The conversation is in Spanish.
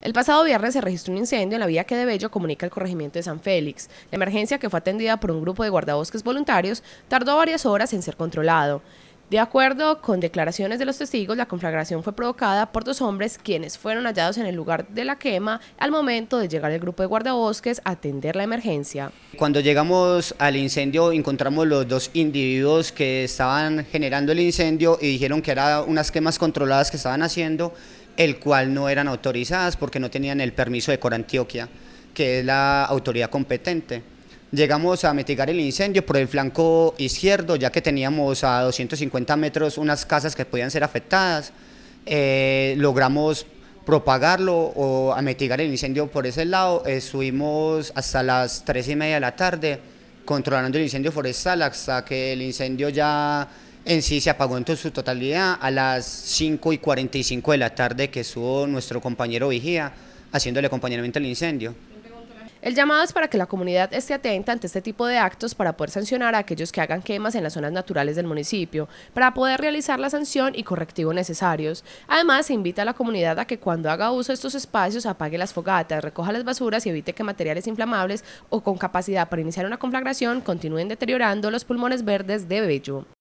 El pasado viernes se registró un incendio en la vía que de Bello comunica el corregimiento de San Félix. La emergencia, que fue atendida por un grupo de guardabosques voluntarios, tardó varias horas en ser controlado. De acuerdo con declaraciones de los testigos, la conflagración fue provocada por dos hombres quienes fueron hallados en el lugar de la quema al momento de llegar el grupo de guardabosques a atender la emergencia. Cuando llegamos al incendio encontramos los dos individuos que estaban generando el incendio y dijeron que eran unas quemas controladas que estaban haciendo el cual no eran autorizadas porque no tenían el permiso de Corantioquia, que es la autoridad competente. Llegamos a mitigar el incendio por el flanco izquierdo, ya que teníamos a 250 metros unas casas que podían ser afectadas. Eh, logramos propagarlo o a mitigar el incendio por ese lado. Estuvimos hasta las 3 y media de la tarde controlando el incendio forestal hasta que el incendio ya en sí se apagó en su totalidad a las 5 y 45 de la tarde que estuvo nuestro compañero Vigía haciéndole acompañamiento al incendio. El llamado es para que la comunidad esté atenta ante este tipo de actos para poder sancionar a aquellos que hagan quemas en las zonas naturales del municipio, para poder realizar la sanción y correctivo necesarios. Además, se invita a la comunidad a que cuando haga uso de estos espacios apague las fogatas, recoja las basuras y evite que materiales inflamables o con capacidad para iniciar una conflagración continúen deteriorando los pulmones verdes de Bello.